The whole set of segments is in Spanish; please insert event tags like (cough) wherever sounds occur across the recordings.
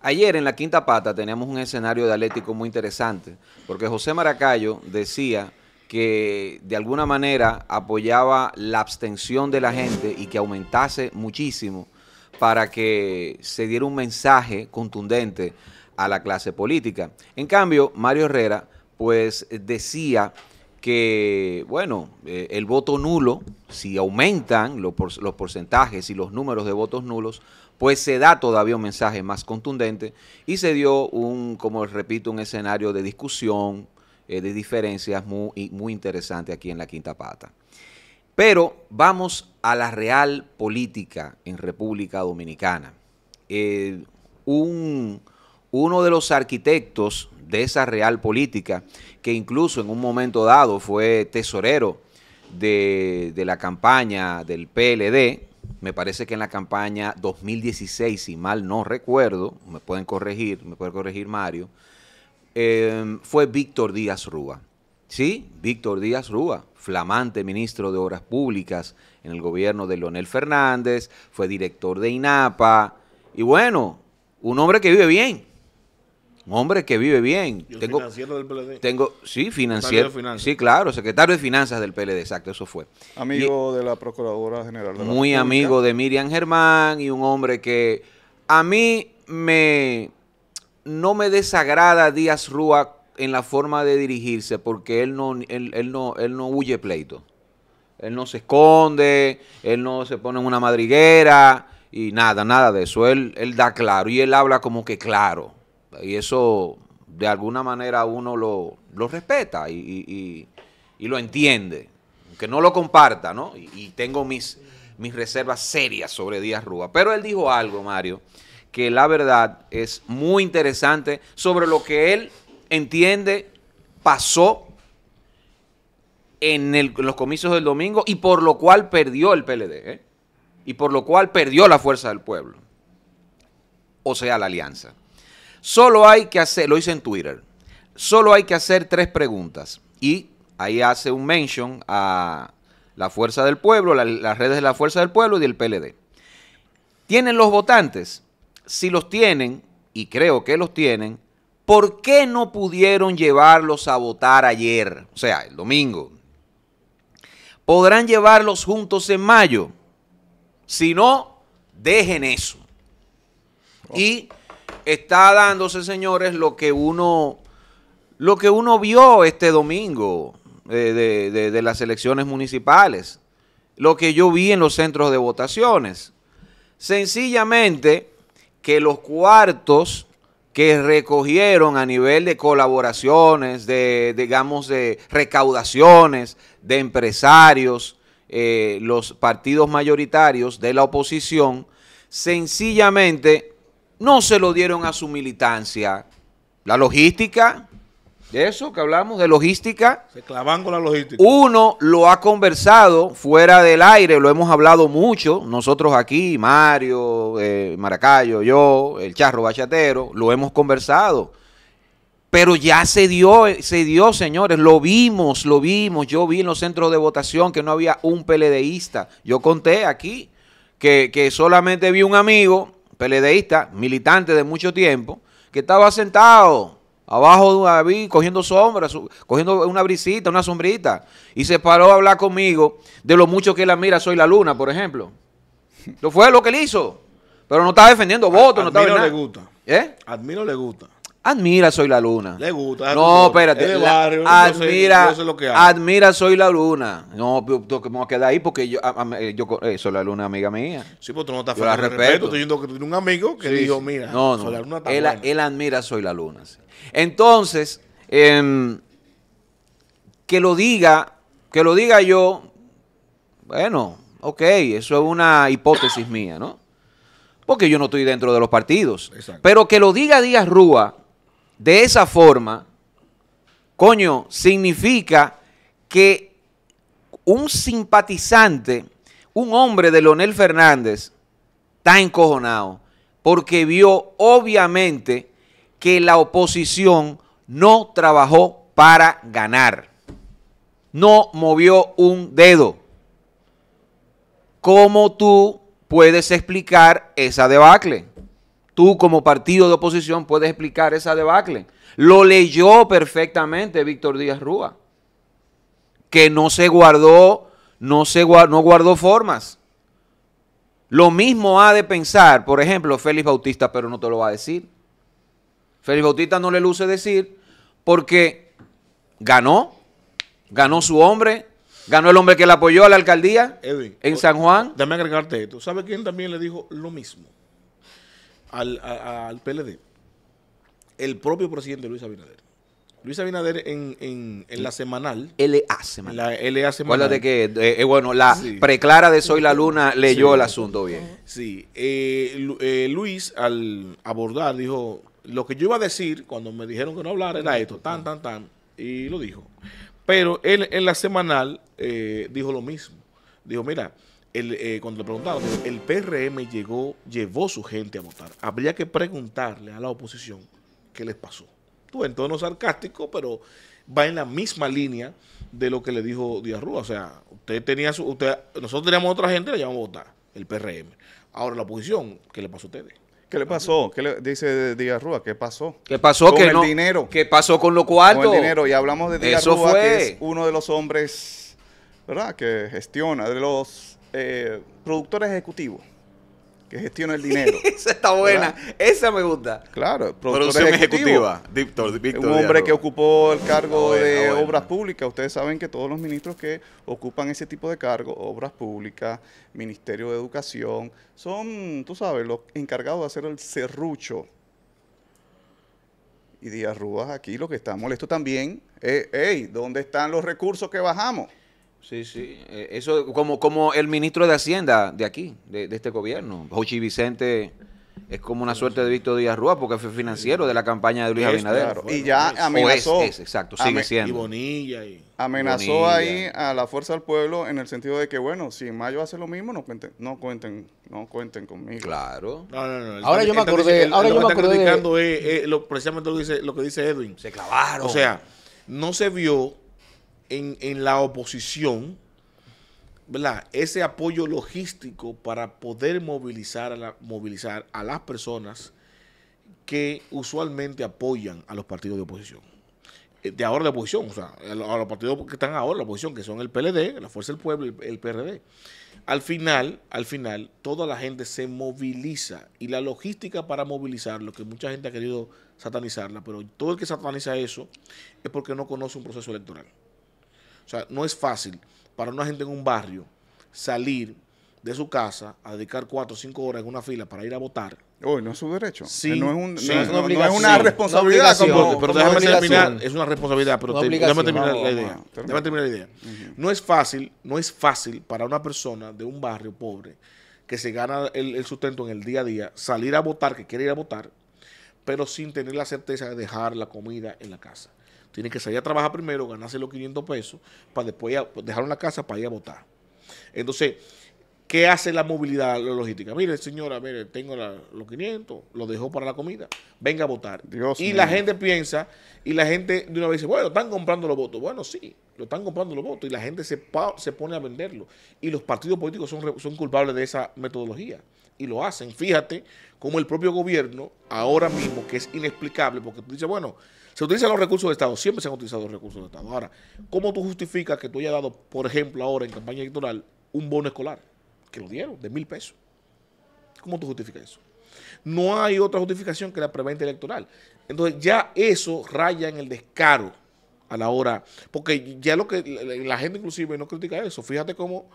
Ayer en la quinta pata teníamos un escenario dialéctico muy interesante, porque José Maracayo decía que de alguna manera apoyaba la abstención de la gente y que aumentase muchísimo para que se diera un mensaje contundente a la clase política. En cambio, Mario Herrera pues decía que, bueno, eh, el voto nulo, si aumentan los porcentajes y los números de votos nulos, pues se da todavía un mensaje más contundente y se dio un, como repito, un escenario de discusión, eh, de diferencias muy, muy interesante aquí en la Quinta Pata. Pero vamos a la real política en República Dominicana. uno de los arquitectos de esa real política, que incluso en un momento dado fue tesorero de, de la campaña del PLD, me parece que en la campaña 2016, si mal no recuerdo, me pueden corregir, me puede corregir Mario, em, fue Víctor Díaz Rúa. Sí, Víctor Díaz Rúa, flamante ministro de Obras Públicas en el gobierno de Leonel Fernández, fue director de INAPA, y bueno, un hombre que vive bien, un hombre que vive bien. tengo, financiero del PLD. Tengo, sí, financiero. De sí, claro, secretario de finanzas del PLD, exacto, eso fue. Amigo de la Procuradora General de la Muy amigo de Miriam Germán y un hombre que a mí me no me desagrada Díaz Rúa en la forma de dirigirse porque él no, él, no, él no huye pleito. Él no se esconde, él no se pone en una madriguera y nada, nada de eso. él da claro y él habla como que claro y eso de alguna manera uno lo, respeta y, lo entiende, aunque no lo comparta, ¿no? Y, tengo mis, mis reservas serias sobre Díaz Rúa. Pero él dijo algo, Mario, que la verdad es muy interesante sobre lo que él entiende pasó en, los comicios del domingo y por lo cual perdió el PLD, ¿eh? y por lo cual perdió la fuerza del pueblo, o sea, la alianza. Solo hay que hacer, lo hice en Twitter, solo hay que hacer tres preguntas. Y ahí hace un mention a la Fuerza del Pueblo, las redes de la Fuerza del Pueblo y del PLD. ¿Tienen los votantes? Si los tienen, y creo que los tienen, ¿por qué no pudieron llevarlos a votar ayer? O sea, el domingo. ¿Podrán llevarlos juntos en mayo? Si no, dejen eso. Y está dándose, señores, lo que uno, lo que uno vio este domingo eh, de, las elecciones municipales, lo que yo vi en los centros de votaciones. Sencillamente que los cuartos que recogieron a nivel de colaboraciones, de, digamos, de recaudaciones, de empresarios, eh, los partidos mayoritarios de la oposición, sencillamente no se lo dieron a su militancia. La logística, de eso que hablamos, de logística. Se clavan con la logística. Uno lo ha conversado fuera del aire, lo hemos hablado mucho, nosotros aquí, Mario, eh, Maracayo, yo, el Charro Bachatero, lo hemos conversado. Pero ya se dio, se dio, señores, lo vimos, lo vimos. Yo vi en los centros de votación que no había un PLDista. Yo conté aquí que solamente vi un amigo peledeísta, militante de mucho tiempo, que estaba sentado abajo de un avión, cogiendo sombra, cogiendo una brisita, una sombrita, y se paró a hablar conmigo de lo mucho que él admira Soy la Luna, por ejemplo. Lo fue lo que él hizo, pero no estaba defendiendo votos, no estaba... Admiro le gusta. ¿Eh? Admiro le gusta. Admira Soy la Luna. Le gusta. No, espérate. admira, admira Soy la Luna. No, tú que me voy a quedar ahí porque yo, eh, yo eh, Soy la Luna amiga mía. Sí, pero tú no estás yo Pero respeto. Estoy diciendo que tú tienes un amigo que dijo, mira, no, no, Soy la Luna él, él admira Soy la Luna. Entonces, em, que lo diga, que lo diga yo, bueno, ok, eso es una hipótesis mía, ¿no? Porque yo no estoy dentro de los partidos. Exacto. Pero que lo diga Díaz Rúa de esa forma, coño, significa que un simpatizante, un hombre de Leonel Fernández, está encojonado porque vio obviamente que la oposición no trabajó para ganar. No movió un dedo. ¿Cómo tú puedes explicar esa debacle? Tú como partido de oposición puedes explicar esa debacle. Lo leyó perfectamente Víctor Díaz Rúa, que no se guardó, no, se, guardó formas. Lo mismo ha de pensar, por ejemplo, Félix Bautista, pero no te lo va a decir. Félix Bautista no le luce decir porque ganó, ganó su hombre, ganó el hombre que le apoyó a la alcaldía en San Juan. Dame agregarte esto. ¿Sabe quién también le dijo lo mismo? al, al PLD el propio presidente Luis Abinader. Luis Abinader en, en, en la semanal. LA semanal. La que, eh, eh, bueno, la preclara de Soy la Luna leyó el asunto bien. Sí. Eh, Luis, al abordar, dijo: Lo que yo iba a decir cuando me dijeron que no hablara era esto, tan, tan, tan. Y lo dijo. Pero él en la semanal dijo lo mismo. Dijo: Mira, eh, cuando le preguntaron, el PRM llegó, llevó su gente a votar. Habría que preguntarle a la oposición qué les pasó. Tú en tono sarcástico, pero va en la misma línea de lo que le dijo Díaz Rúa. O sea, usted tenía su, usted, nosotros teníamos otra gente, la llamamos a votar, el PRM. Ahora la oposición, ¿qué le pasó a ustedes? ¿Qué le pasó? ¿Qué le dice Díaz Rúa? ¿Qué pasó? ¿Qué pasó con el dinero? ¿Qué pasó con lo cuarto? Con el dinero. Y hablamos de Díaz Rúa, que es uno de los hombres, ¿verdad? Que gestiona de los eh, productor ejecutivo que gestiona el (laughs) dinero. Esa está buena. Esa me gusta. Claro, producción ejecutiva. un hombre que ocupó el cargo de obras públicas. Ustedes saben que todos los ministros que ocupan ese tipo de cargo, obras públicas, Ministerio de Educación, son, tú sabes, los encargados de hacer el serrucho. Y Díaz Rúas aquí lo que está molesto también es, hey, ¿dónde están los recursos que bajamos? Sí, sí. Eh, eso como, como el ministro de Hacienda de aquí, de, este gobierno, Jochi Vicente. Es como una suerte de Víctor Díaz Rúa porque fue financiero de la campaña de Luis Abinader. Y ya amenazó. exacto, sigue siendo. Amenazó ahí a la fuerza del pueblo en el sentido de que, bueno, si mayo hace lo mismo, no cuenten, no cuenten, no cuenten conmigo. Claro. No, no, no. Ahora yo me acordé. ahora yo me precisamente lo que dice Edwin. Se clavaron. O sea, no se vio en, la oposición, ¿verdad? Ese apoyo logístico para poder movilizar a, movilizar a las personas que usualmente apoyan a los partidos de oposición. Eh, de ahora de oposición, o sea, a los partidos que están ahora la oposición, que son el PLD, la Fuerza del Pueblo, el PRD. Al final, al final, toda la gente se moviliza y la logística para movilizar, lo que mucha gente ha querido satanizarla, pero todo el que sataniza eso es porque no conoce un proceso electoral. O sea, no es fácil para una gente en un barrio salir de su casa a dedicar cuatro o cinco horas en una fila para ir a votar. Hoy no es su derecho. Sí, no, es una responsabilidad. pero déjame terminar. Es una responsabilidad, pero déjame terminar la idea. Déjame terminar la idea. No es fácil, no es fácil para una persona de un barrio pobre que se gana el sustento en el día a día salir a votar, que quiere ir a votar, pero sin tener la certeza de dejar la comida en la casa. Tiene que salir a trabajar primero, ganarse los 500 pesos, para después pues, dejar una la casa para ir a votar. Entonces, ¿Qué hace la movilidad logística? Mire, señora, mire, tengo los 500, lo dejo para la comida, venga a votar. y la gente piensa, y la gente de una vez dice, bueno, están comprando los votos. Bueno, sí, lo están comprando los votos, y la gente se, pone a venderlo. Y los partidos políticos son culpables de esa metodología, y lo hacen. Fíjate cómo el propio gobierno, ahora mismo, que es inexplicable, porque tú dices, bueno, se utilizan los recursos del Estado, siempre se han utilizado los recursos del Estado. Ahora, ¿cómo tú justificas que tú hayas dado, por ejemplo, ahora en campaña electoral, un bono escolar? Que lo dieron, de mil pesos. ¿Cómo tú justificas eso? No hay otra justificación que la preventa electoral. Entonces ya eso raya en el descaro a la hora, porque ya lo que la gente inclusive no critica eso. Fíjate cómo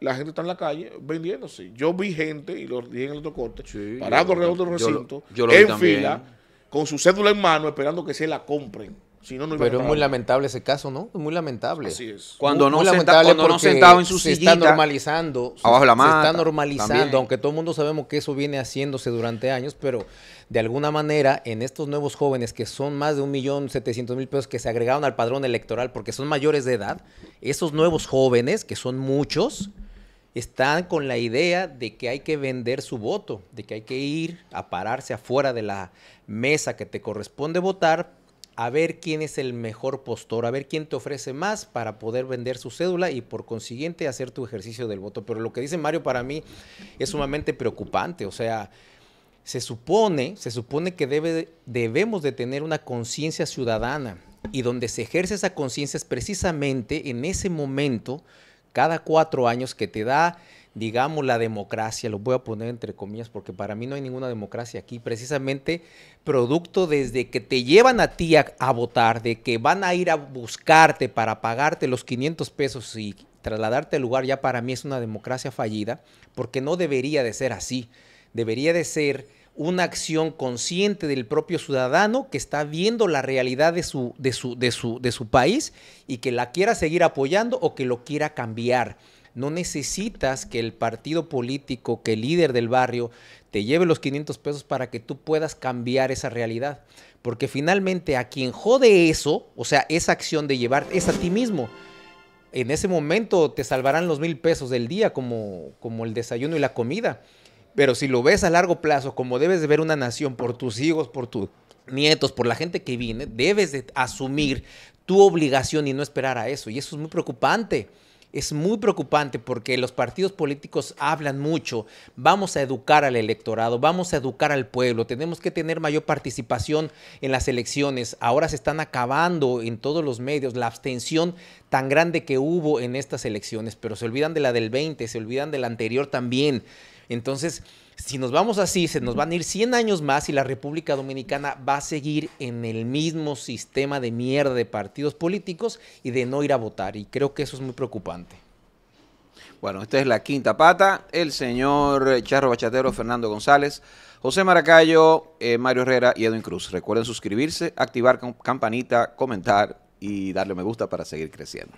la gente está en la calle vendiéndose. Yo vi gente, y lo dije en el otro corte, parado alrededor de recinto, en fila con su cédula en mano esperando que se la compren. Pero es muy lamentable ese caso, ¿no? Es muy lamentable. Así es. Cuando no, en su se está normalizando. Abajo la Se está normalizando, aunque todo el mundo sabemos que eso viene haciéndose durante años, pero de alguna manera en estos nuevos jóvenes que son más de un millón setecientos mil pesos que se agregaron al padrón electoral porque son mayores de edad, esos nuevos jóvenes, que son muchos, están con la idea de que hay que vender su voto, de que hay que ir a pararse afuera de la mesa que te corresponde votar a ver quién es el mejor postor, a ver quién te ofrece más para poder vender su cédula y por consiguiente hacer tu ejercicio del voto. Pero lo que dice Mario para mí es sumamente preocupante, o sea, se supone, se supone que debe, debemos de tener una conciencia ciudadana y donde se ejerce esa conciencia es precisamente en ese momento cada cuatro años que te da, digamos, la democracia, lo voy a poner entre comillas porque para mí no hay ninguna democracia aquí, precisamente producto desde que te llevan a ti a, votar, de que van a ir a buscarte para pagarte los 500 pesos y trasladarte al lugar, ya para mí es una democracia fallida, porque no debería de ser así, debería de ser una acción consciente del propio ciudadano que está viendo la realidad de su, país y que la quiera seguir apoyando o que lo quiera cambiar. No necesitas que el partido político, que el líder del barrio, te lleve los 500 pesos para que tú puedas cambiar esa realidad. Porque finalmente a quien jode eso, o sea, esa acción de llevar, es a ti mismo. En ese momento te salvarán los mil pesos del día como el desayuno y la comida pero si lo ves a largo plazo, como debes de ver una nación por tus hijos, por tus nietos, por la gente que viene, debes de asumir tu obligación y no esperar a eso. Y eso es muy preocupante. Es muy preocupante porque los partidos políticos hablan mucho, vamos a educar al electorado, vamos a educar al pueblo, tenemos que tener mayor participación en las elecciones. Ahora se están acabando en todos los medios la abstención tan grande que hubo en estas elecciones, pero se olvidan de la del 20, se olvidan de la anterior también. Entonces, si nos vamos así, se nos van a ir 100 años más y la República Dominicana va a seguir en el mismo sistema de mierda de partidos políticos y de no ir a votar. Y creo que eso es muy preocupante. Bueno, esta es la quinta pata. El señor eh, Charro Bachatero, Fernando González, José Maracayo, eh, Mario Herrera y Edwin Cruz. Recuerden suscribirse, activar campanita, comentar y darle me gusta para seguir creciendo.